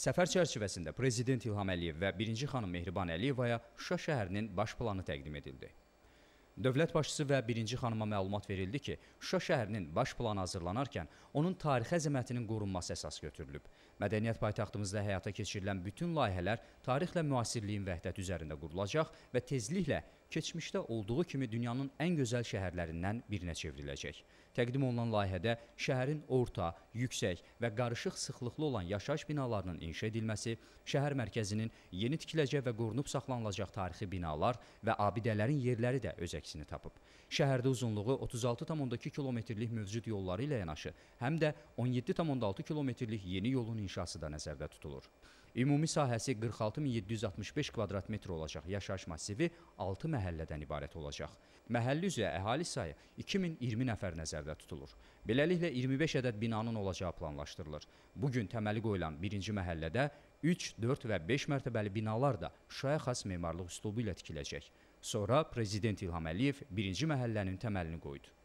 Səfər çərçivəsində Prezident İlham Əliyev və 1-ci xanım Mehriban Əliyevaya Şuşa şəhərinin baş planı təqdim edildi. Dövlət başçısı və birinci xanıma məlumat verildi ki, Şuşa şəhərinin baş planı hazırlanarkən onun tarixi əzəmətinin qorunması əsas götürülüb. Mədəniyyət paytaxtımızda həyata keçirilən bütün layihələr tarixlə müasirliyin vəhdəti üzərində qurulacaq və tezliklə keçmişdə olduğu kimi dünyanın ən gözəl şəhərlərindən birinə çevriləcək. Təqdim olunan layihədə şəhərin orta, yüksək və qarışıq sıxlıqlı olan yaşayış binalarının inşa edilməsi, şəhər mərkəzinin yeni tikiləcək və qorunub saxlanılacaq tarixi binalar və abidələrin yerləri də öz əksini tapıb. Şəhərdə uzunluğu 36,2 kilometrlik mövcud yolları ilə yanaşı, həm də 17,6 kilometrlik yeni yolun inşası da nəzərdə tutulur. Ümumi sahəsi 46765 kvadrat metr olacaq. Yaşayış massivi 6 məhəllədən ibarət olacaq. Məhəllə üzrə əhali sayı 2020 nəfər nəzərdə tutulur. Beləliklə 25 ədəd binanın olacağı planlaşdırılır. Bu gün təməli qoyulan 1-ci məhəllədə 3, 4 və 5 mərtəbəli binalar da Şuşaya xas memarlıq üslubu ilə tikiləcək. Sonra prezident İlham Əliyev 1-ci məhəllənin təməlini qoydu.